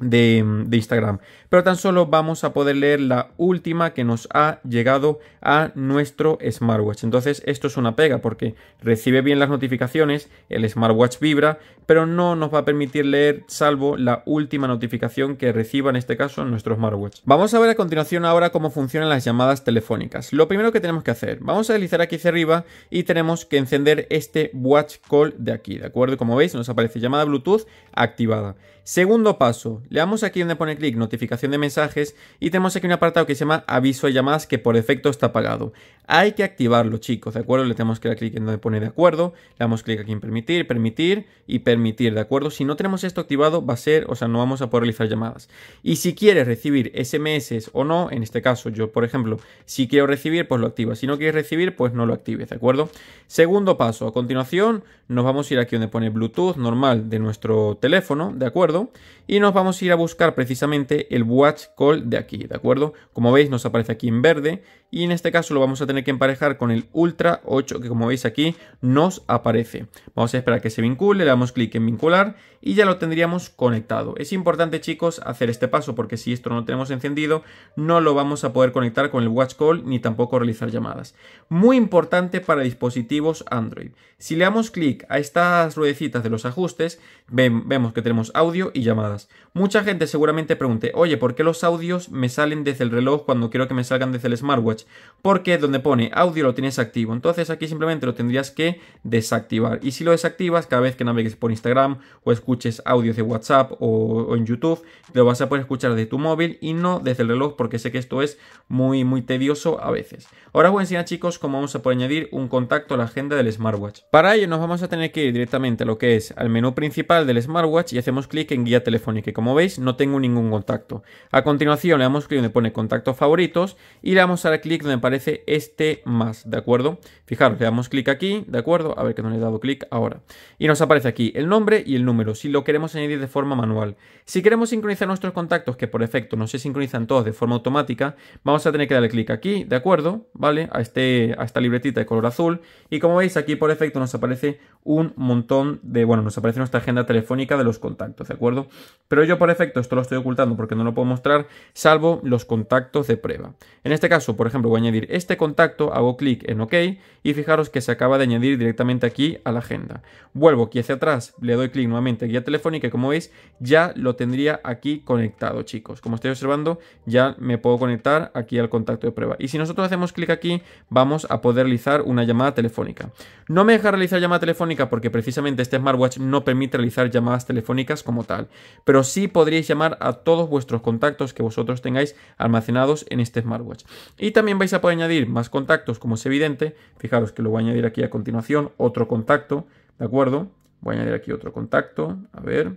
De, de, Instagram. Pero tan solo vamos a poder leer la última que nos ha llegado a nuestro smartwatch. Entonces esto es una pega porque recibe bien las notificaciones, el smartwatch vibra, pero no nos va a permitir leer salvo la última notificación que reciba en este caso en nuestro smartwatch. Vamos a ver a continuación ahora cómo funcionan las llamadas telefónicas. Lo primero que tenemos que hacer, vamos a deslizar aquí hacia arriba y tenemos que encender este watch call de aquí, ¿de acuerdo? Como veis nos aparece llamada Bluetooth activada. Segundo paso, le damos aquí donde pone clic notificación de mensajes y tenemos aquí un apartado que se llama aviso de llamadas que por defecto está apagado. Hay que activarlo chicos, ¿de acuerdo? Le tenemos que dar clic en donde pone de acuerdo, le damos clic aquí en permitir, permitir y permitir permitir, ¿de acuerdo? Si no tenemos esto activado, va a ser, o sea, no vamos a poder realizar llamadas. Y si quieres recibir SMS o no, en este caso yo, por ejemplo, si quiero recibir, pues lo activa. Si no quieres recibir, pues no lo actives, ¿de acuerdo? Segundo paso, a continuación nos vamos a ir aquí donde pone Bluetooth normal de nuestro teléfono, ¿de acuerdo? Y nos vamos a ir a buscar precisamente el Watch Call de aquí, ¿de acuerdo? Como veis, nos aparece aquí en verde y en este caso lo vamos a tener que emparejar con el Ultra 8 que como veis aquí nos aparece. Vamos a esperar que se vincule, le damos clic que en vincular y ya lo tendríamos conectado. Es importante chicos hacer este paso porque si esto no lo tenemos encendido no lo vamos a poder conectar con el Watch Call ni tampoco realizar llamadas. Muy importante para dispositivos Android. Si le damos clic a estas ruedecitas de los ajustes vemos que tenemos audio y llamadas. Mucha gente seguramente pregunte, oye, ¿por qué los audios me salen desde el reloj cuando quiero que me salgan desde el smartwatch? Porque donde pone audio lo tienes activo. Entonces aquí simplemente lo tendrías que desactivar. Y si lo desactivas cada vez que navegues por Instagram o escuches audios de WhatsApp o, en YouTube, lo vas a poder escuchar de tu móvil y no desde el reloj porque sé que esto es muy muy tedioso a veces. Ahora voy a enseñar chicos cómo vamos a poder añadir un contacto a la agenda del smartwatch. Para ello nos vamos a tener que ir directamente a lo que es al menú principal del smartwatch y hacemos clic en guía telefónica y como veis no tengo ningún contacto. A continuación le damos clic donde pone contactos favoritos y le damos a dar clic donde aparece este más, ¿de acuerdo? Fijaros, le damos clic aquí, ¿de acuerdo? A ver que no le he dado clic ahora. Y nos aparece aquí el el nombre y el número, si lo queremos añadir de forma manual. Si queremos sincronizar nuestros contactos, que por efecto no se sincronizan todos de forma automática, vamos a tener que darle clic aquí, ¿de acuerdo? ¿Vale? A, este, a esta libretita de color azul. Y como veis, aquí por efecto nos aparece un montón de, bueno, nos aparece nuestra agenda telefónica de los contactos, ¿de acuerdo? Pero yo por efecto esto lo estoy ocultando porque no lo puedo mostrar, salvo los contactos de prueba. En este caso, por ejemplo, voy a añadir este contacto, hago clic en OK y fijaros que se acaba de añadir directamente aquí a la agenda. Vuelvo aquí hacia atrás le doy clic nuevamente a guía telefónica y como veis ya lo tendría aquí conectado chicos. Como estáis observando ya me puedo conectar aquí al contacto de prueba. Y si nosotros hacemos clic aquí vamos a poder realizar una llamada telefónica. No me deja realizar llamada telefónica porque precisamente este smartwatch no permite realizar llamadas telefónicas como tal. Pero sí podríais llamar a todos vuestros contactos que vosotros tengáis almacenados en este smartwatch. Y también vais a poder añadir más contactos como es evidente. Fijaros que lo voy a añadir aquí a continuación, otro contacto, ¿de acuerdo? Voy a añadir aquí otro contacto. A ver.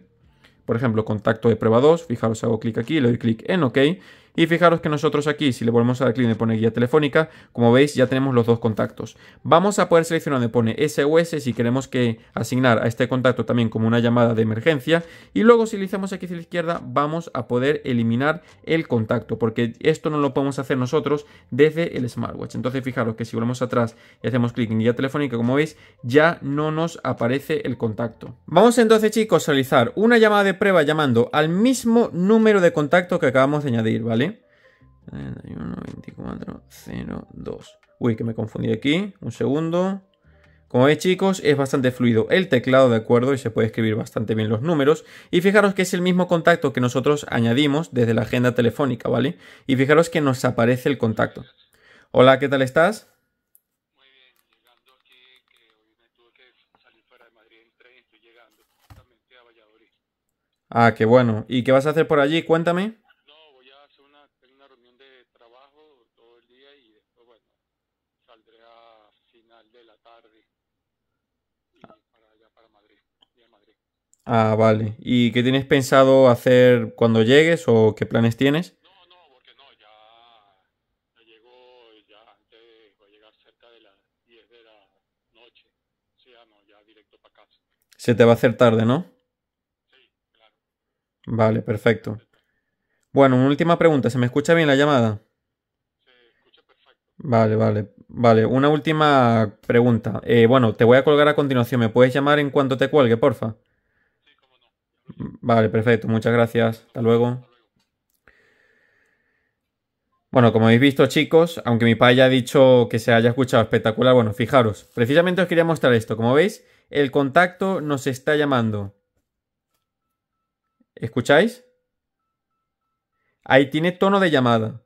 Por ejemplo, contacto de prueba 2. Fijaros, hago clic aquí, le doy clic en OK. Y fijaros que nosotros aquí, si le volvemos a dar clic le pone guía telefónica, como veis ya tenemos los dos contactos. Vamos a poder seleccionar donde pone SOS si queremos que asignar a este contacto también como una llamada de emergencia. Y luego si le hicimos aquí hacia la izquierda vamos a poder eliminar el contacto porque esto no lo podemos hacer nosotros desde el smartwatch. Entonces fijaros que si volvemos atrás y hacemos clic en guía telefónica, como veis, ya no nos aparece el contacto. Vamos entonces chicos a realizar una llamada de prueba llamando al mismo número de contacto que acabamos de añadir, ¿vale? 2402. Uy, que me confundí aquí. Un segundo. Como veis chicos, es bastante fluido el teclado, ¿de acuerdo? Y se puede escribir bastante bien los números. Y fijaros que es el mismo contacto que nosotros añadimos desde la agenda telefónica, ¿vale? Y fijaros que nos aparece el contacto. Hola, ¿qué tal estás? Ah, qué bueno. ¿Y qué vas a hacer por allí? Cuéntame. Ah, vale. ¿Y qué tienes pensado hacer cuando llegues o qué planes tienes? No, no, porque no, ya, llegó, ya antes llegar cerca de las 10 de la noche. O sea, ya directo para casa. Se te va a hacer tarde, ¿no? Vale, perfecto. Bueno, una última pregunta. ¿Se me escucha bien la llamada? Vale, vale, vale. Una última pregunta. Eh, bueno, te voy a colgar a continuación. ¿Me puedes llamar en cuanto te cuelgue, porfa? Vale, perfecto. Muchas gracias. Hasta luego. Bueno, como habéis visto, chicos, aunque mi padre ya ha dicho que se haya escuchado espectacular, bueno, fijaros, precisamente os quería mostrar esto. Como veis, el contacto nos está llamando. ¿Escucháis? Ahí tiene tono de llamada.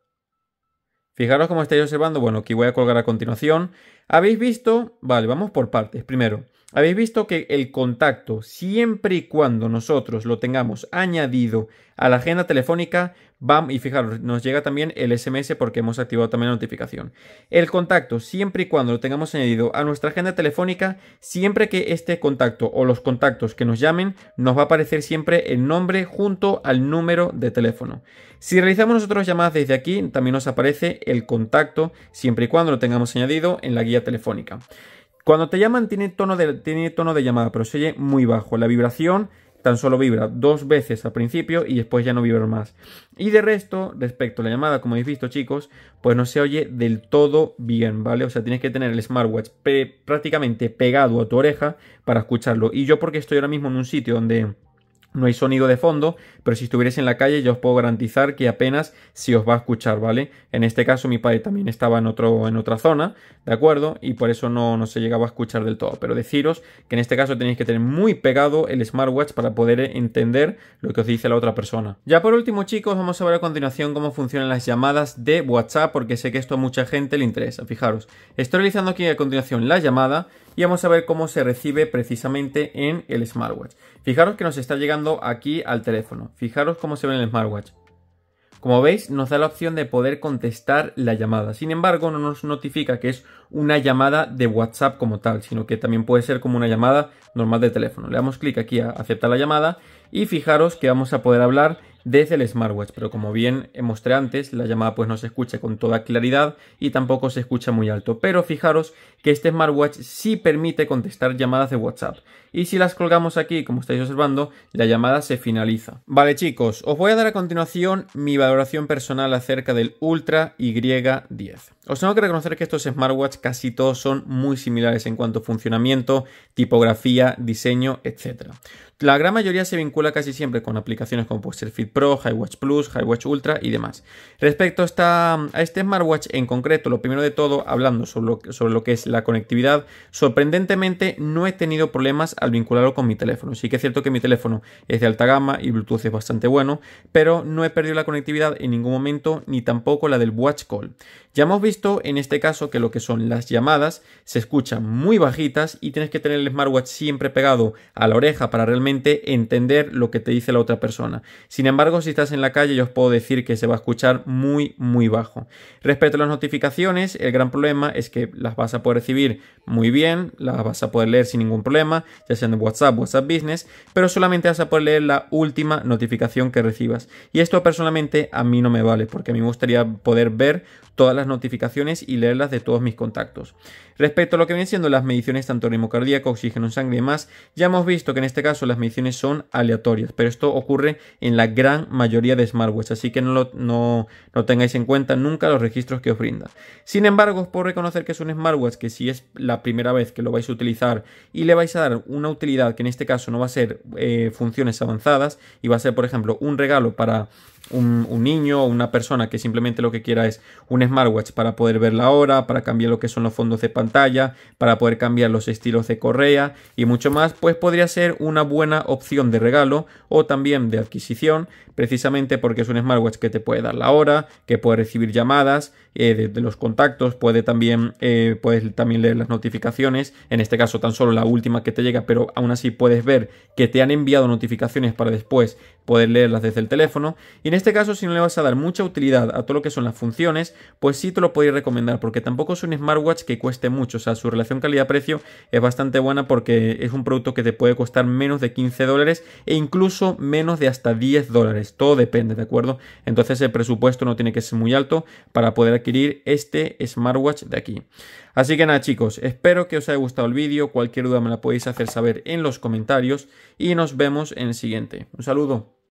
Fijaros como estáis observando, bueno, aquí voy a colgar a continuación. ¿Habéis visto? Vale, vamos por partes. Primero, habéis visto que el contacto, siempre y cuando nosotros lo tengamos añadido a la agenda telefónica, bam, y fijaros, nos llega también el SMS porque hemos activado también la notificación. El contacto, siempre y cuando lo tengamos añadido a nuestra agenda telefónica, siempre que este contacto o los contactos que nos llamen, nos va a aparecer siempre el nombre junto al número de teléfono. Si realizamos nosotros llamadas desde aquí, también nos aparece el contacto, siempre y cuando lo tengamos añadido en la guía telefónica. Cuando te llaman tiene tono, de, tiene tono de llamada, pero se oye muy bajo. La vibración tan solo vibra dos veces al principio y después ya no vibra más. Y de resto, respecto a la llamada, como habéis visto chicos, pues no se oye del todo bien, ¿vale? O sea, tienes que tener el smartwatch prácticamente pegado a tu oreja para escucharlo. Y yo porque estoy ahora mismo en un sitio donde no hay sonido de fondo, pero si estuvierais en la calle yo os puedo garantizar que apenas si os va a escuchar, ¿vale? En este caso mi padre también estaba en, otro, en otra zona, ¿de acuerdo? Y por eso no, no se llegaba a escuchar del todo. Pero deciros que en este caso tenéis que tener muy pegado el smartwatch para poder entender lo que os dice la otra persona. Ya por último chicos, vamos a ver a continuación cómo funcionan las llamadas de WhatsApp, porque sé que esto a mucha gente le interesa. Fijaros, estoy realizando aquí a continuación la llamada y vamos a ver cómo se recibe precisamente en el smartwatch. Fijaros que nos está llegando aquí al teléfono. Fijaros cómo se ve en el smartwatch. Como veis, nos da la opción de poder contestar la llamada. Sin embargo, no nos notifica que es una llamada de WhatsApp como tal, sino que también puede ser como una llamada normal de teléfono. Le damos clic aquí a aceptar la llamada y fijaros que vamos a poder hablar desde el smartwatch, pero como bien mostré antes, la llamada pues no se escucha con toda claridad y tampoco se escucha muy alto. Pero fijaros que este smartwatch sí permite contestar llamadas de WhatsApp. Y si las colgamos aquí, como estáis observando, la llamada se finaliza. Vale chicos, os voy a dar a continuación mi valoración personal acerca del Ultra Y10. Os tengo que reconocer que estos smartwatch casi todos son muy similares en cuanto a funcionamiento, tipografía, diseño, etc. La gran mayoría se vincula casi siempre con aplicaciones como puede ser Fit Pro, HiWatch Plus, Watch Ultra y demás. Respecto a, este smartwatch en concreto, lo primero de todo, hablando sobre lo, sobre lo que es la conectividad, sorprendentemente no he tenido problemas al vincularlo con mi teléfono. Sí que es cierto que mi teléfono es de alta gama y Bluetooth es bastante bueno, pero no he perdido la conectividad en ningún momento ni tampoco la del Watch Call. Ya hemos visto en este caso que lo que son las llamadas se escuchan muy bajitas y tienes que tener el smartwatch siempre pegado a la oreja para realmente entender lo que te dice la otra persona. Sin embargo, embargo, si estás en la calle, yo os puedo decir que se va a escuchar muy, muy bajo. Respecto a las notificaciones, el gran problema es que las vas a poder recibir muy bien, las vas a poder leer sin ningún problema, ya sea en WhatsApp, WhatsApp Business, pero solamente vas a poder leer la última notificación que recibas. Y esto personalmente a mí no me vale, porque a mí me gustaría poder ver todas las notificaciones y leerlas de todos mis contactos. Respecto a lo que vienen siendo las mediciones tanto ritmo cardíaco, oxígeno en sangre y demás, ya hemos visto que en este caso las mediciones son aleatorias, pero esto ocurre en la gran mayoría de smartwatches, así que no tengáis en cuenta nunca los registros que os brinda. Sin embargo, os puedo reconocer que es un smartwatch que si es la primera vez que lo vais a utilizar y le vais a dar una utilidad que en este caso no va a ser eh, funciones avanzadas y va a ser, por ejemplo, un regalo para un, niño o una persona que simplemente lo que quiera es un smartwatch para poder ver la hora, para cambiar lo que son los fondos de pantalla, para poder cambiar los estilos de correa y mucho más, pues podría ser una buena opción de regalo o también de adquisición precisamente porque es un smartwatch que te puede dar la hora, que puede recibir llamadas eh, de, los contactos, puede también, eh, puedes también leer las notificaciones, en este caso tan solo la última que te llega, pero aún así puedes ver que te han enviado notificaciones para después poder leerlas desde el teléfono. Y en este caso, si no le vas a dar mucha utilidad a todo lo que son las funciones, pues sí te lo podría recomendar, porque tampoco es un smartwatch que cueste mucho, o sea, su relación calidad-precio es bastante buena porque es un producto que te puede costar menos de 15 dólares e incluso menos de hasta 10 dólares. Todo depende, ¿de acuerdo? Entonces el presupuesto no tiene que ser muy alto para poder adquirir este smartwatch de aquí. Así que nada chicos, espero que os haya gustado el vídeo. Cualquier duda me la podéis hacer saber en los comentarios y nos vemos en el siguiente. Un saludo.